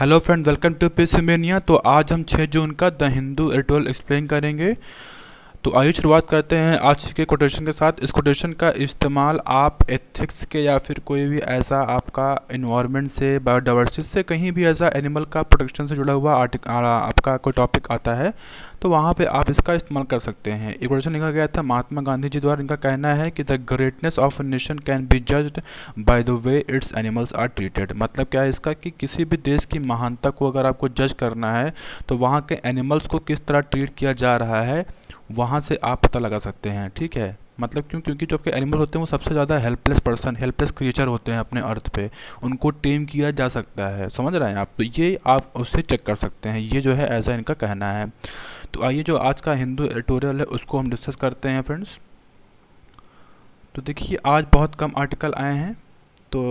hello friend welcome to पेसमेनिया तो आज हम 6 जून का द हिंदू एटोल एक्सप्लेन करेंगे तो आइए शुरुआत करते हैं आज के कोटेशन के साथ इस कोटेशन का इस्तेमाल आप एथिक्स के या फिर कोई भी ऐसा आपका इन्वायरमेंट से बायोडाइवर्सिटी से कहीं भी ऐसा एनिमल का प्रोटेक्शन से जुड़ा हुआ आर्टिक आपका कोई टॉपिक आता है तो वहाँ पे आप इसका इस्तेमाल कर सकते हैं एक क्वेश्चन लिखा गया था महात्मा गांधी जी द्वारा इनका कहना है कि the greatness of a nation can be judged by the way its animals are treated मतलब क्या है इसका कि किसी भी देश की महानता को अगर आपको जज करना है तो वहाँ के एनिमल्स को किस तरह ट्रीट किया जा रहा है वहाँ से आप पता लगा सकते हैं ठीक है मतलब क्यों क्योंकि जो आपके एनिमल होते हैं वो सबसे ज़्यादा हेल्पलेस पर्सन हेल्पलेस क्रिएचर होते हैं अपने अर्थ पे उनको टेम किया जा सकता है समझ रहे हैं आप तो ये आप उससे चेक कर सकते हैं ये जो है ऐसा इनका कहना है तो आइए जो आज का हिंदू एडिटोरियल है उसको हम डिस्कस करते हैं फ्रेंड्स तो देखिए आज बहुत कम आर्टिकल आए हैं तो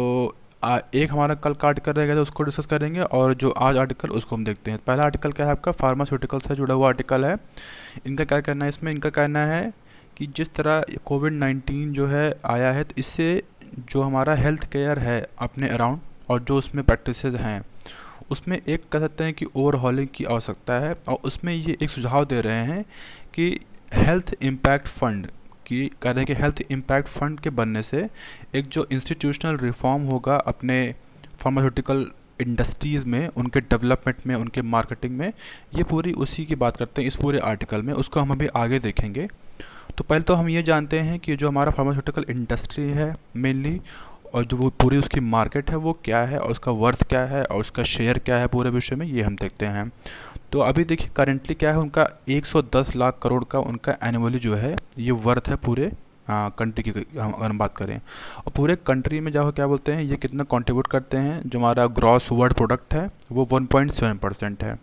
एक हमारा कल का आर्टिकल रहेगा तो उसको डिस्कस करेंगे और जो आज आर्टिकल उसको हम देखते हैं पहला आर्टिकल क्या है आपका फार्मास्यूटिकल से जुड़ा हुआ आर्टिकल है इनका क्या कहना है इसमें इनका कहना है कि जिस तरह कोविड नाइन्टीन जो है आया है तो इससे जो हमारा हेल्थ केयर है अपने अराउंड और जो उसमें प्रैक्टिस हैं उसमें एक कह सकते हैं कि ओवरहॉलिंग की आवश्यकता है और उसमें ये एक सुझाव दे रहे हैं कि हेल्थ इम्पैक्ट फंड की कह रहे हैं कि हेल्थ इम्पैक्ट फंड के बनने से एक जो इंस्टीट्यूशनल रिफॉर्म होगा अपने फार्मास्यूटिकल इंडस्ट्रीज़ में उनके डेवलपमेंट में उनके मार्केटिंग में ये पूरी उसी की बात करते हैं इस पूरे आर्टिकल में उसको हम अभी आगे देखेंगे तो पहले तो हम ये जानते हैं कि जो हमारा फार्मास्यूटिकल इंडस्ट्री है मेनली और जो वो पूरी उसकी मार्केट है वो क्या है और उसका वर्थ क्या है और उसका शेयर क्या है पूरे विश्व में ये हम देखते हैं तो अभी देखिए करेंटली क्या है उनका 110 लाख करोड़ का उनका एनुअली जो है ये वर्थ है पूरे कंट्री की अगर हम बात करें और पूरे कंट्री में जाओ क्या बोलते हैं ये कितना कंट्रीब्यूट करते हैं जो हमारा ग्रॉस वर्ल्ड प्रोडक्ट है वो 1.7 परसेंट है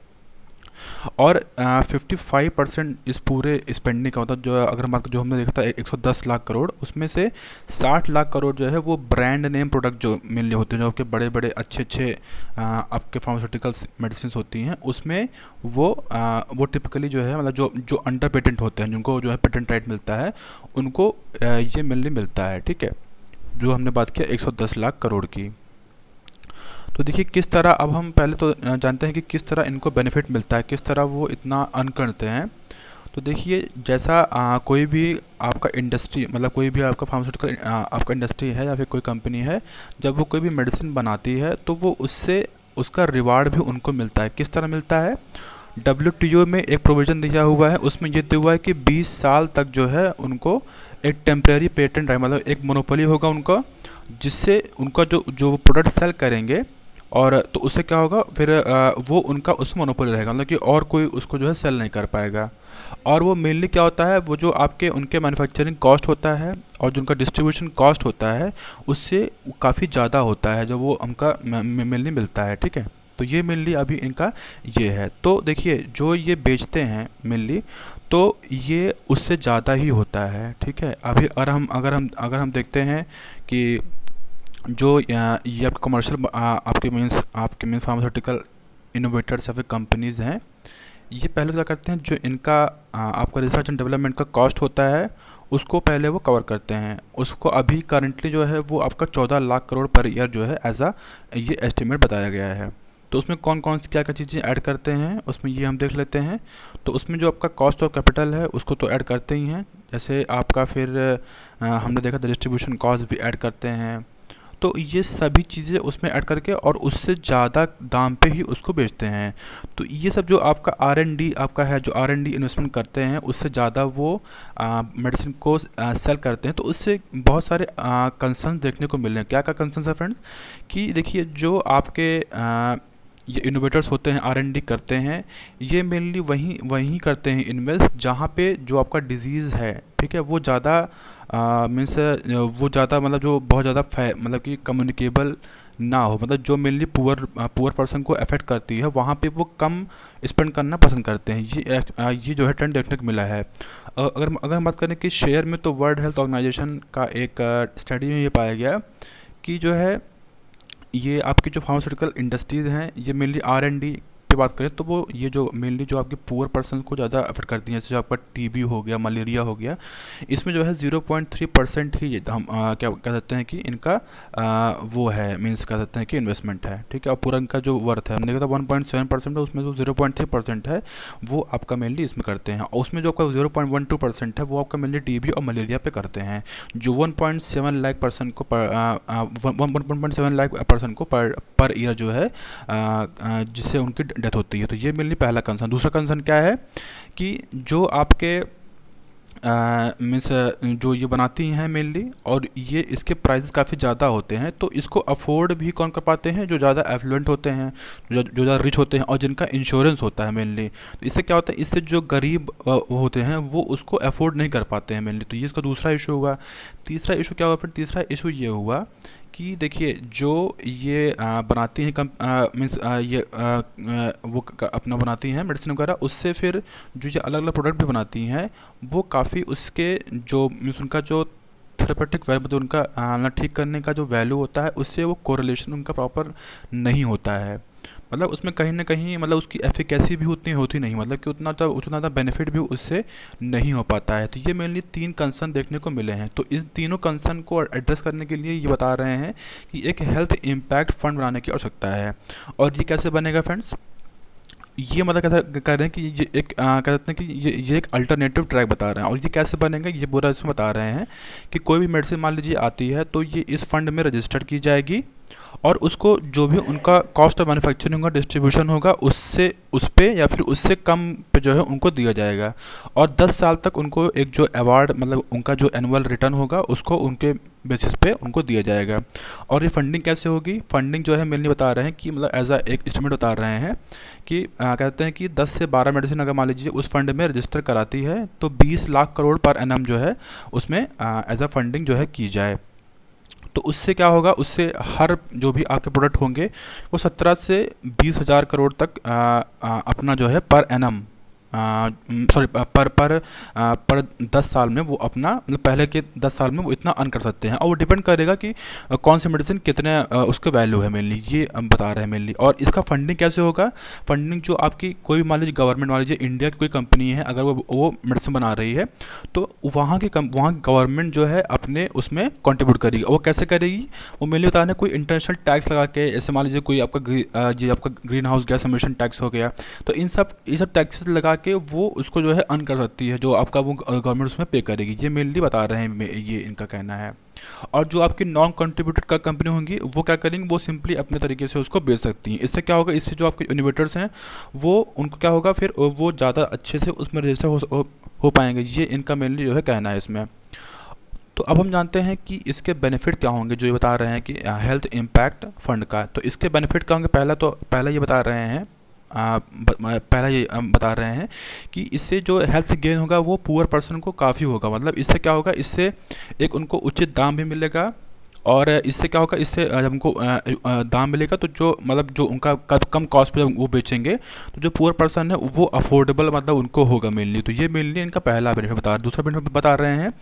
और फिफ्टी फाइव परसेंट इस पूरे स्पेंडिंग का होता मतलब है जो अगर हम जो हमने देखा था एक सौ दस लाख करोड़ उसमें से साठ लाख करोड़ जो है वो ब्रांड नेम प्रोडक्ट जो मिलने होते हैं जो आपके बड़े बड़े अच्छे अच्छे आपके फार्मास्यूटिकल्स मेडिसिन होती हैं उसमें वो आ, वो टिपिकली जो है मतलब जो जो अंडर पेटेंट होते हैं जिनको जो है पेटेंट राइट मिलता है उनको ये मिलने मिलता है ठीक है जो हमने बात किया 110 लाख करोड़ की तो देखिए किस तरह अब हम पहले तो जानते हैं कि किस तरह इनको बेनिफिट मिलता है किस तरह वो इतना अर्न करते हैं तो देखिए जैसा आ, कोई भी आपका इंडस्ट्री मतलब कोई भी आपका फार्मास्यूटिकल आपका इंडस्ट्री है या फिर कोई कंपनी है जब वो कोई भी मेडिसिन बनाती है तो वो उससे उसका रिवार्ड भी उनको मिलता है किस तरह मिलता है डब्ल्यू में एक प्रोविज़न दिया हुआ है उसमें ये दिया हुआ है कि 20 साल तक जो है उनको एक टेम्प्रेरी पेटेंट मतलब एक मोनोपोली होगा उनका जिससे उनका जो जो प्रोडक्ट सेल करेंगे और तो उससे क्या होगा फिर वो उनका उसमें मोनोपोली रहेगा मतलब कि और कोई उसको जो है सेल नहीं कर पाएगा और वो मेनली क्या होता है वो जो आपके उनके मैन्युफैक्चरिंग कॉस्ट होता है और जो उनका डिस्ट्रीब्यूशन कॉस्ट होता है उससे काफ़ी ज़्यादा होता है जब वो उनका मेनली मिलता है ठीक है तो ये मेनली अभी इनका ये है तो देखिए जो ये बेचते हैं मेनली तो ये उससे ज़्यादा ही होता है ठीक है अभी अगर हम अगर हम अगर हम देखते हैं कि जो ये आपके कमर्शियल आपके मीन्स आपके मीन्स फार्मास्यूटिकल इनोवेटर्स या फिर कंपनीज़ हैं ये पहले क्या करते हैं जो इनका आपका रिसर्च एंड डेवलपमेंट का कॉस्ट होता है उसको पहले वो कवर करते हैं उसको अभी करंटली जो है वो आपका चौदह लाख करोड़ पर ईयर जो है एज आ ये एस्टिमेट बताया गया है तो उसमें कौन कौन सी क्या क्या चीज़ें ऐड करते हैं उसमें ये हम देख लेते हैं तो उसमें जो आपका कॉस्ट ऑफ कैपिटल है उसको तो ऐड करते ही हैं जैसे आपका फिर आ, हमने देखा था डिस्ट्रीब्यूशन कॉस्ट भी ऐड करते हैं तो ये सभी चीज़ें उसमें ऐड करके और उससे ज़्यादा दाम पे ही उसको बेचते हैं तो ये सब जो आपका आर एन डी आपका है जो आर एन डी इन्वेस्टमेंट करते हैं उससे ज़्यादा वो मेडिसिन को आ, सेल करते हैं तो उससे बहुत सारे कंसर्न देखने को मिल रहे हैं क्या क्या कंसर्न है फ्रेंड्स कि देखिए जो आपके आ, ये इनोवेटर्स होते हैं आर करते हैं ये मेनली वहीं वहीं करते हैं इन्वेस्ट जहाँ पे जो आपका डिजीज़ है ठीक है वो ज़्यादा मीन्स वो ज़्यादा मतलब जो बहुत ज़्यादा मतलब कि कम्युनिकेबल ना हो मतलब जो मेनली पुअर पुअर पर्सन को अफेक्ट करती है वहाँ पे वो कम स्पेंड करना पसंद करते हैं ये ये जो है ट्रेंड देखने को मिला है अगर अगर बात करें कि शेयर में तो वर्ल्ड हेल्थ ऑर्गेनाइजेशन का एक स्टडी में ये पाया गया कि जो है ये आपकी जो फार्मास्यूटिकल इंडस्ट्रीज़ हैं ये मेनली आर एंड डी की बात करें तो वो ये जो मेनली जो आपके पुअर पर्सन को ज़्यादा अफेक्ट करती है जैसे जो आपका टीबी हो गया मलेरिया हो गया इसमें जो है ज़ीरो पॉइंट थ्री परसेंट ही हम आ, क्या कह सकते हैं कि इनका आ, वो है मीन्स कह सकते हैं कि इन्वेस्टमेंट है ठीक है और पूरा इनका जो वर्थ है हमने कहा था वन पॉइंट सेवन परसेंट है उसमें जो जीरो पॉइंट थ्री परसेंट है वो आपका मेनली इसमें करते हैं और उसमें जो आपका zero point one two percent है वो आपका मेनली टीबी और मलेरिया पर करते हैं जो one point seven lakh percent को one point seven lakh percent को पर ईयर जो है जिससे उनकी डेथ होती है तो ये मेनली पहला कंसर्न दूसरा कंसर्न क्या है कि जो आपके मीन्स जो ये बनाती हैं मेनली और ये इसके प्राइस काफ़ी ज़्यादा होते हैं तो इसको अफोर्ड भी कौन कर पाते हैं जो ज़्यादा एफ्लुएंट होते हैं जो ज़्यादा रिच होते हैं और जिनका इंश्योरेंस होता है मेनली तो इससे क्या होता है इससे जो गरीब होते हैं वो उसको अफोर्ड नहीं कर पाते हैं मेनली तो ये इसका दूसरा इशू हुआ तीसरा इशू क्या हुआ फिर तीसरा इशू ये हुआ कि देखिए जो ये आ, बनाती हैं कम मीन्स ये आ, वो अपना बनाती हैं मेडिसिन वगैरह उससे फिर जो ये अलग अलग प्रोडक्ट भी बनाती हैं वो काफ़ी उसके जो मीन्स उनका जो थेरेपेटिक वैल्यू मतलब उनका ठीक करने का जो वैल्यू होता है उससे वो कोरिलेशन उनका प्रॉपर नहीं होता है मतलब उसमें कहीं ना कहीं मतलब उसकी एफिकेसी भी उतनी होती नहीं मतलब कि उतना तो उतना ज़्यादा तो बेनिफिट भी उससे नहीं हो पाता है तो ये मेनली तीन कंसर्न देखने को मिले हैं तो इन तीनों कंसर्न को एड्रेस करने के लिए ये बता रहे हैं कि एक हेल्थ इम्पैक्ट फंड बनाने की आवश्यकता है और ये कैसे बनेगा फ्रेंड्स ये मतलब कैसा कह रहे हैं कि ये एक कह सकते हैं कि ये ये एक अल्टरनेटिव ट्रैक बता रहे हैं और ये कैसे बनेगा ये पूरा इसमें बता रहे हैं कि कोई भी मेडिसिन मान लीजिए आती है तो ये इस फंड में रजिस्टर की जाएगी और उसको जो भी उनका कॉस्ट ऑफ मैन्युफैक्चरिंग का डिस्ट्रीब्यूशन होगा उससे उस पर या फिर उससे कम पे जो है उनको दिया जाएगा और 10 साल तक उनको एक जो अवार्ड मतलब उनका जो एनुअल रिटर्न होगा उसको उनके बेसिस पे उनको दिया जाएगा और ये फंडिंग कैसे होगी फंडिंग जो है मेनली बता रहे हैं कि मतलब एज आ एक इस्टीमेट बता रहे हैं कि आ, कहते हैं कि 10 से 12 मेडिसिन अगर मान लीजिए उस फंड में रजिस्टर कराती है तो 20 लाख करोड़ पर एन जो है उसमें एज आ फंडिंग जो है की जाए तो उससे क्या होगा उससे हर जो भी आपके प्रोडक्ट होंगे वो सत्रह से बीस हज़ार करोड़ तक आ, आ, अपना जो है पर एनम सॉरी पर पर पर दस साल में वो अपना मतलब पहले के दस साल में वो इतना अर्न कर सकते हैं और वो डिपेंड करेगा कि कौन सी मेडिसिन कितने उसके वैल्यू है मेनली ये बता रहे हैं मेनली और इसका फंडिंग कैसे होगा फंडिंग जो आपकी कोई भी मान लीजिए गवर्नमेंट मान लीजिए इंडिया की कोई कंपनी है अगर वो वो मेडिसिन बना रही है तो वहाँ की वहाँ गवर्नमेंट जो है अपने उसमें कॉन्ट्रीब्यूट करेगी वो कैसे करेगी वो मेनली बता रहे हैं कोई इंटरनेशनल टैक्स लगा के जैसे मान लीजिए कोई आपका जी आपका greenhouse gas emission tax हो गया तो इन सब ये सब टैक्सेस लगा के वो उसको जो है अन कर सकती है जो आपका वो गवर्नमेंट उसमें पे करेगी ये मेनली बता रहे हैं ये इनका कहना है और जो आपकी नॉन कंट्रीब्यूटेड का कंपनी होंगी वो क्या करेंगी वो सिंपली अपने तरीके से उसको बेच सकती हैं इससे क्या होगा इससे जो आपके इन्वेटर्स हैं वो उनको क्या होगा फिर वो ज़्यादा अच्छे से उसमें रजिस्टर हो, हो पाएंगे ये इनका मेनली जो है कहना है इसमें तो अब हम जानते हैं कि इसके बेनिफिट क्या होंगे जो ये बता रहे हैं कि हेल्थ इम्पैक्ट फंड का तो इसके बेनिफिट क्या होंगे पहला तो पहला ये बता रहे हैं पहला ये हम बता रहे हैं कि इससे जो हेल्थ गेन होगा वो पुअर पर्सन को काफ़ी होगा मतलब इससे क्या होगा इससे एक उनको उचित दाम भी मिलेगा और इससे क्या होगा इससे जब उनको दाम मिलेगा तो जो मतलब जो उनका कम कॉस्ट पर वो बेचेंगे तो जो पुअर पर्सन है वो अफोर्डेबल मतलब उनको होगा मेनली तो ये मेनली इनका पहला बेनिफिट बता दूसरा बेनिफिट बता रहे हैं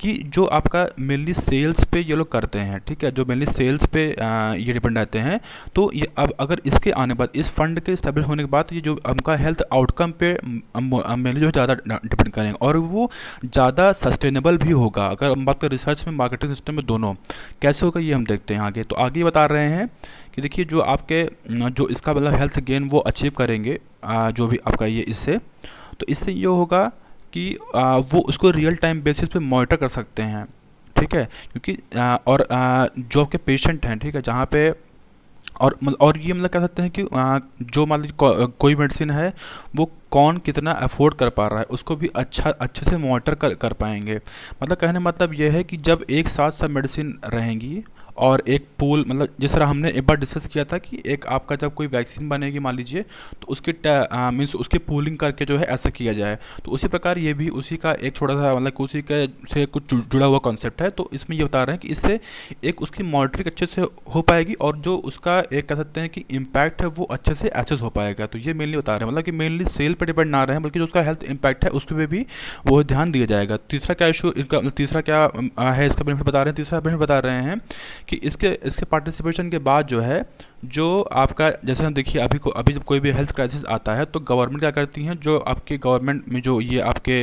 कि जो आपका मेनली सेल्स पे ये लोग करते हैं ठीक है जो मेनली सेल्स पे ये डिपेंड रहते हैं तो ये अब अगर इसके आने बाद इस फंड के स्टेब्लिश होने के बाद ये जो उनका हेल्थ आउटकम पे मेनली जो ज़्यादा डिपेंड करेंगे और वो ज़्यादा सस्टेनेबल भी होगा अगर हम बात करें रिसर्च में मार्केटिंग सिस्टम में दोनों क्या कैसे होगा ये हम देखते हैं आगे तो आगे बता रहे हैं कि देखिए जो आपके जो इसका मतलब हेल्थ गेन वो अचीव करेंगे जो भी आपका ये इससे तो इससे ये होगा कि वो उसको रियल टाइम बेसिस पे मॉनिटर कर सकते हैं ठीक है क्योंकि और जो आपके पेशेंट हैं ठीक है जहाँ पे और और ये मतलब कह सकते हैं कि आ, जो मान लीजिए को, कोई मेडिसिन है वो कौन कितना अफोर्ड कर पा रहा है उसको भी अच्छा अच्छे से मॉनिटर कर कर पाएंगे मतलब कहने मतलब ये है कि जब एक साथ सब मेडिसिन रहेंगी और एक पूल मतलब जिस तरह हमने एक बार डिस्कस किया था कि एक आपका जब कोई वैक्सीन बनेगी मान लीजिए तो उसकी मीन्स उसकी पूलिंग करके जो है ऐसा किया जाए तो उसी प्रकार ये भी उसी का एक छोटा सा मतलब उसी के से कुछ जुड़ा हुआ कॉन्सेप्ट है तो इसमें ये बता रहे हैं कि इससे एक उसकी मॉनिटरिंग अच्छे से हो पाएगी और जो उसका एक कह सकते हैं कि इम्पैक्ट है वो अच्छे से एसेस हो पाएगा तो ये मेनली बता रहे हैं मतलब कि मेनली सेल पर डिपेंड ना रहे हैं बल्कि जो उसका हेल्थ इम्पैक्ट है उस पर भी वो ध्यान दिया जाएगा तीसरा क्या इशू इसका मतलब तीसरा क्या है इसका बेनिफिट बता रहे हैं तीसरा बेनिफिट बता रहे हैं कि इसके इसके पार्टिसिपेशन के बाद जो है जो आपका जैसे हम देखिए अभी को अभी जब कोई भी हेल्थ क्राइसिस आता है तो गवर्नमेंट क्या करती हैं जो आपके गवर्नमेंट में जो ये आपके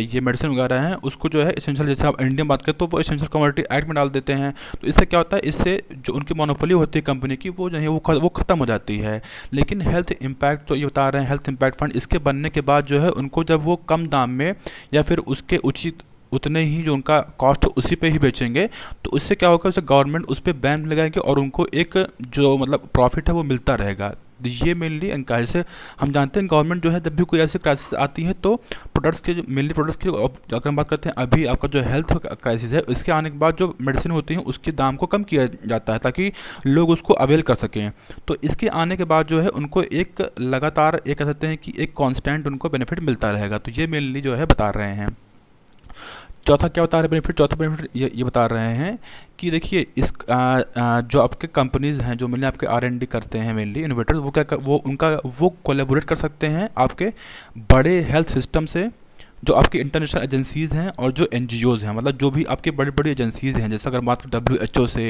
ये मेडिसिन वगैरह हैं उसको जो है इसेंशियल जैसे आप इंडिया में बात करें तो वो इसेंशियल कमोडिटी एक्ट में डाल देते हैं तो इससे क्या होता है इससे जो उनकी मोनोपोली होती है कंपनी की वो जो है वो वो ख़त्म हो जाती है लेकिन हेल्थ इम्पैक्ट तो ये बता रहे हैं हेल्थ इम्पैक्ट फंड इसके बनने के बाद जो है उनको जब वो कम दाम में या फिर उसके उचित उतने ही जो उनका कॉस्ट उसी पे ही बेचेंगे तो उससे क्या होगा उससे गवर्नमेंट उस पर बैन लगाएंगे और उनको एक जो मतलब प्रॉफिट है वो मिलता रहेगा तो ये मेनली इनका जैसे हम जानते हैं गवर्नमेंट जो है जब भी कोई ऐसी क्राइसिस आती है तो प्रोडक्ट्स के मेनली प्रोडक्ट्स की अगर हम बात करते हैं अभी आपका जो हेल्थ क्राइसिस है उसके आने के बाद जो मेडिसिन होती है उसके दाम को कम किया जाता है ताकि लोग उसको अवेल कर सकें तो इसके आने के बाद जो है उनको एक लगातार ये कह सकते हैं कि एक कॉन्स्टेंट उनको बेनिफिट मिलता रहेगा तो ये मेनली जो है बता रहे हैं चौथा क्या बता रहे बेनिफिट चौथा बेनिफिट ये ये बता रहे हैं कि देखिए इस आ, आ, जो आपके कंपनीज़ हैं जो मिलने आपके आर एन डी करते हैं मेनली इन्वेटर वो क्या कर, वो उनका वो कोलेबोरेट कर सकते हैं आपके बड़े हेल्थ सिस्टम से जो आपकी इंटरनेशनल एजेंसीज़ हैं और जो एन हैं मतलब जो भी आपके बड़ी बड़ी एजेंसीज़ हैं जैसे अगर बात करें डब्ल्यू से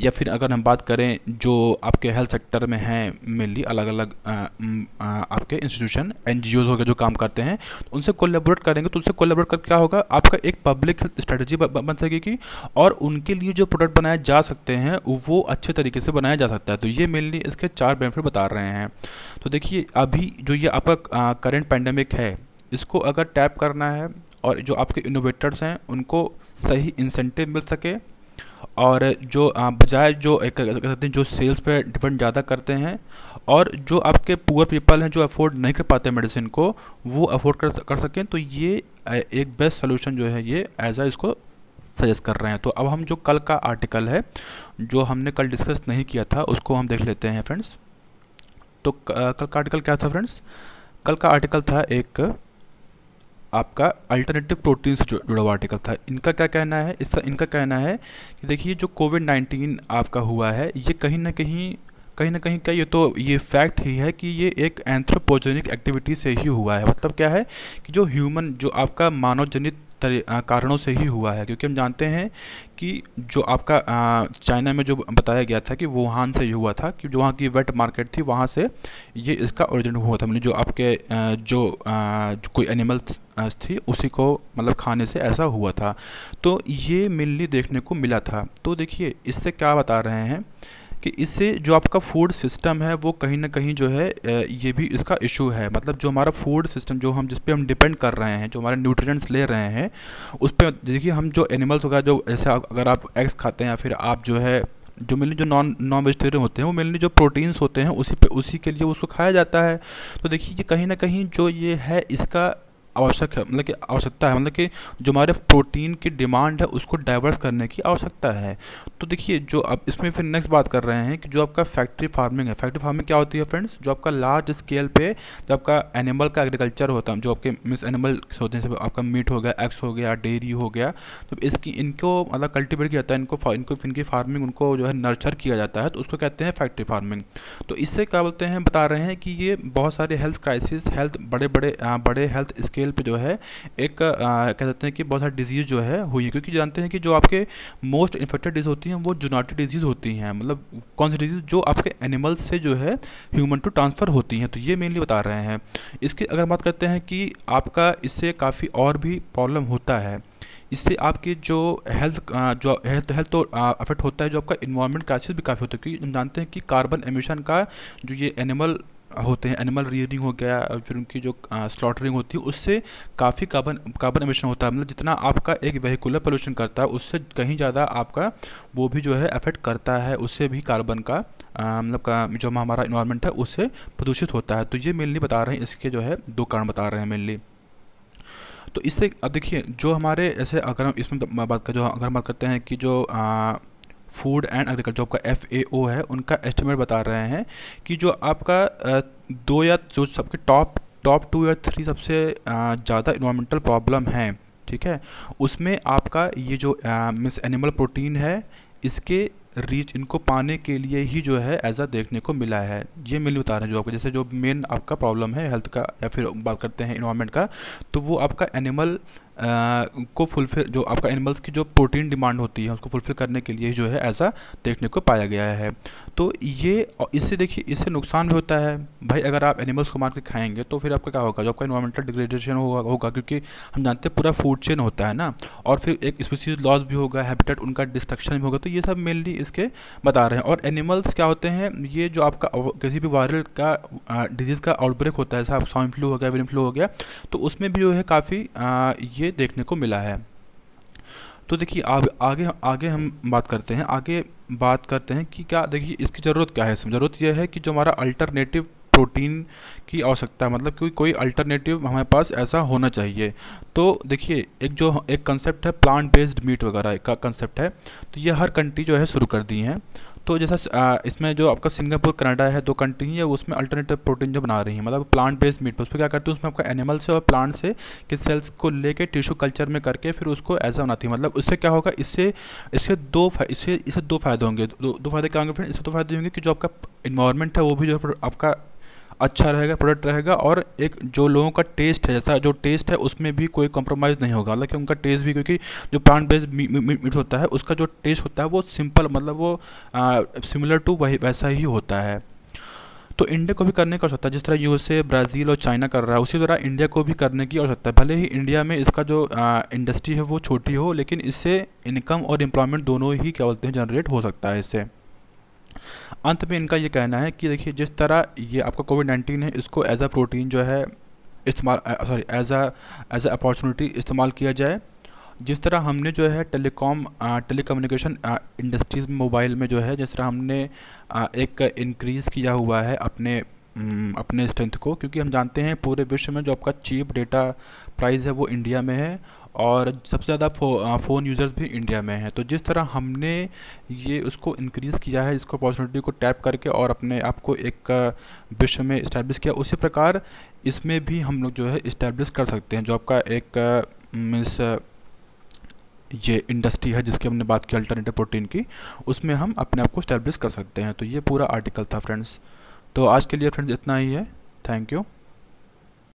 या फिर अगर हम बात करें जो आपके हेल्थ सेक्टर में हैं मेनली अलग अलग आ, आ, आपके इंस्टीट्यूशन एन जी ओज जो काम करते हैं तो उनसे कोलेबोरेट करेंगे तो उनसे कोलेबोरेट कर क्या होगा आपका एक पब्लिक हेल्थ स्ट्रेटजी बन सकेगी और उनके लिए जो प्रोडक्ट बनाए जा सकते हैं वो अच्छे तरीके से बनाया जा सकता है तो ये मेनली इसके चार बेनिफिट बता रहे हैं तो देखिए अभी जो ये आपका करेंट पैंडमिक है इसको अगर टैप करना है और जो आपके इनोवेटर्स हैं उनको सही इंसेंटिव मिल सके और जो बजाय जो एक कहते हैं जो सेल्स पे डिपेंड ज़्यादा करते हैं और जो आपके पुअर पीपल हैं जो अफोर्ड नहीं कर पाते मेडिसिन को वो अफोर्ड कर कर सकें तो ये एक बेस्ट सोल्यूशन जो है ये एज आ इसको सजेस्ट कर रहे हैं तो अब हम जो कल का आर्टिकल है जो हमने कल डिस्कस नहीं किया था उसको हम देख लेते हैं फ्रेंड्स तो कल का आर्टिकल क्या था फ्रेंड्स कल का आर्टिकल था एक आपका अल्टरनेटिव प्रोटीन से जुड़ा हुआ आर्टिकल था इनका क्या कहना है इसका इनका कहना है कि देखिए जो कोविड नाइन्टीन आपका हुआ है ये कहीं ना कहीं कहीं ना कहीं का ये तो ये फैक्ट ही है कि ये एक एंथ्रोपोजेनिक एक्टिविटी से ही हुआ है मतलब क्या है कि जो ह्यूमन जो आपका मानव जनित कारणों से ही हुआ है क्योंकि हम जानते हैं कि जो आपका चाइना में जो बताया गया था कि वुहान से ये हुआ था कि जो वहाँ की वेट मार्केट थी वहाँ से ये इसका ओरिजिन हुआ था मतलब जो आपके जो, जो कोई एनिमल थी उसी को मतलब खाने से ऐसा हुआ था तो ये मिलनी देखने को मिला था तो देखिए इससे क्या बता रहे हैं कि इससे जो आपका फूड सिस्टम है वो कहीं ना कहीं जो है ये भी इसका इशू है मतलब जो हमारा फूड सिस्टम जो हम जिस पे हम डिपेंड कर रहे हैं जो हमारे न्यूट्रिएंट्स ले रहे हैं उस पर देखिए हम जो एनिमल्स वगैरह जो जैसे अगर आप एग्स खाते हैं या फिर आप जो है जो मेनली जो नॉन नॉन वेजिटेरियन होते हैं वो मेनली जो प्रोटीन्स होते हैं उसी पे उसी के लिए उसको खाया जाता है तो देखिए ये कहीं ना कहीं जो ये है इसका आवश्यक है मतलब कि आवश्यकता है मतलब कि जो हमारे प्रोटीन की डिमांड है उसको डाइवर्स करने की आवश्यकता है तो देखिए जो अब इसमें फिर नेक्स्ट बात कर रहे हैं कि जो आपका फैक्ट्री फार्मिंग है फैक्ट्री फार्मिंग क्या होती है फ्रेंड्स जो आपका लार्ज स्केल पे जो आपका एनिमल का एग्रीकल्चर होता है जो आपके मिस एनिमल होते हैं जैसे आपका मीट हो गया एग्स हो गया डेयरी हो गया तो इसकी इनको मतलब कल्टिवेट किया जाता है इनको इनको इनकी फार्मिंग उनको जो है नर्चर किया जाता है तो उसको कहते हैं फैक्ट्री फार्मिंग तो इससे क्या बोलते हैं बता रहे हैं कि ये बहुत सारे हेल्थ क्राइसिस हेल्थ बड़े बड़े बड़े हेल्थ स्केल स्केल पे जो है एक कह सकते हैं कि बहुत सारी डिजीज़ जो है हुई है क्योंकि जानते हैं कि जो आपके मोस्ट इन्फेक्टेड डिजीज़ होती हैं वो जूनाटी डिजीज़ होती हैं मतलब कौन सी डिजीज़ जो आपके एनिमल्स से जो है ह्यूमन टू ट्रांसफ़र होती हैं तो ये मेनली बता रहे हैं इसकी अगर बात करते हैं कि आपका इससे काफ़ी और भी प्रॉब्लम होता है इससे आपके जो हेल्थ जो हेल्थ हेल्थ तो अफेक्ट होता है जो आपका इन्वायरमेंट क्राइसिस भी काफ़ी होता है क्योंकि हम जानते हैं कि कार्बन एमिशन का जो ये एनिमल होते हैं एनिमल रियरिंग हो गया फिर उनकी जो स्लॉटरिंग होती है उससे काफ़ी कार्बन कार्बन एमिशन होता है मतलब जितना आपका एक वहीकुलर पोल्यूशन करता है उससे कहीं ज़्यादा आपका वो भी जो है अफेक्ट करता है उससे भी कार्बन का मतलब का जो हमारा इन्वायरमेंट है उससे प्रदूषित होता है तो ये मेनली बता रहे हैं इसके जो है दो कारण बता रहे हैं मेनली तो इससे अब देखिए जो हमारे ऐसे अगर हम इसमें मतलब, बात कर जो अगर हम बात करते हैं कि जो आ, फूड एंड एग्रीकल्चर आपका एफ ए ओ है उनका एस्टिमेट बता रहे हैं कि जो आपका दो या जो सबके टॉप टॉप टू या थ्री सबसे ज़्यादा इन्वामेंटल प्रॉब्लम हैं ठीक है उसमें आपका ये जो मिस एनिमल प्रोटीन है इसके रीच इनको पाने के लिए ही जो है एज आ देखने को मिला है ये मिल बता रहे हैं जो आपको जैसे जो मेन आपका प्रॉब्लम है हेल्थ का या फिर बात करते हैं इन्वामेंट का तो वो आपका एनिमल को फुलफिल जो आपका एनिमल्स की जो प्रोटीन डिमांड होती है उसको फुलफिल करने के लिए जो है ऐसा देखने को पाया गया है तो ये इससे देखिए इससे नुकसान भी होता है भाई अगर आप एनिमल्स को मार के खाएंगे तो फिर आपका क्या होगा जो आपका इन्वायरमेंटल डिग्रेडेशन होगा होगा क्योंकि हम जानते हैं पूरा फूड चेन होता है ना और फिर एक स्पीसीज लॉस भी होगा हैबिटेट उनका डिस्ट्रक्शन भी होगा तो ये सब मेनली इसके बता रहे हैं और एनिमल्स क्या होते हैं ये जो आपका किसी भी वायरल का डिजीज़ का आउटब्रेक होता है जैसे आप स्वाइन फ्लू हो गया विन फ्लू हो गया तो उसमें भी जो है काफ़ी ये ये देखने को मिला है तो देखिए आगे आगे आगे हम बात करते हैं आगे बात करते हैं कि क्या देखिए इसकी ज़रूरत क्या है ज़रूरत यह है कि जो हमारा अल्टरनेटिव प्रोटीन की आवश्यकता है मतलब कि कोई अल्टरनेटिव हमारे पास ऐसा होना चाहिए तो देखिए एक जो एक कंसेप्ट है प्लांट बेस्ड मीट वगैरह का कंसेप्ट है तो ये हर कंट्री जो है शुरू कर दी हैं तो जैसा इसमें जो आपका सिंगापुर कनाडा है दो कंट्री है उसमें अल्टरनेटिव प्रोटीन जो बना रही है मतलब प्लांट बेस्ड मीट उस पर क्या करती है उसमें आपका एनिमल से और प्लांट से के सेल्स को लेके टिश्यू कल्चर में करके फिर उसको ऐसा बनाती है मतलब उससे क्या होगा इससे इससे दो इससे इससे दो फायदे होंगे दो, दो फायदे क्या होंगे फिर इससे दो फायदे होंगे कि जो आपका इन्वायरमेंट है वो भी जो आपका अच्छा रहेगा प्रोडक्ट रहेगा और एक जो लोगों का टेस्ट है जैसा जो टेस्ट है उसमें भी कोई कॉम्प्रोमाइज़ नहीं होगा हालांकि उनका टेस्ट भी क्योंकि जो प्लांट बेस्ड मीट होता है उसका जो टेस्ट होता है वो सिंपल मतलब वो सिमिलर टू वही वैसा ही होता है तो इंडिया को भी करने का आवश्यकता है जिस तरह यूएसए ब्राज़ील और चाइना कर रहा है उसी तरह इंडिया को भी करने की आवश्यकता है भले ही इंडिया में इसका जो आ, इंडस्ट्री है वो छोटी हो लेकिन इससे इनकम और एम्प्लॉयमेंट दोनों ही क्या बोलते हैं जनरेट हो सकता है इससे अंत में इनका ये कहना है कि देखिए जिस तरह ये आपका कोविड नाइन्टीन है इसको एज अ प्रोटीन जो है इस्तेमाल sorry as a as a opportunity इस्तेमाल किया जाए जिस तरह हमने जो है टेलीकॉम टेलीकम्युनिकेशन इंडस्ट्रीज़ में मोबाइल में जो है जिस तरह हमने आ, एक इंक्रीज़ किया हुआ है अपने अपने स्ट्रेंथ को क्योंकि हम जानते हैं पूरे विश्व में जो आपका चीप डेटा प्राइस है वो इंडिया में है और सबसे ज़्यादा फो, फ़ोन यूज़र्स भी इंडिया में हैं तो जिस तरह हमने ये उसको इंक्रीज़ किया है इसको अपॉर्चुनिटी को टैप करके और अपने आप को एक विश्व में इस्टेब्लिश किया उसी प्रकार इसमें भी हम लोग जो है इस्टेब्लिश कर सकते हैं जो आपका एक मीन्स ये इंडस्ट्री है जिसकी हमने बात की अल्टरनेटिव प्रोटीन की उसमें हम अपने आप को स्टैब्लिश कर सकते हैं तो ये पूरा आर्टिकल था फ्रेंड्स तो आज के लिए फ्रेंड्स इतना ही है थैंक यू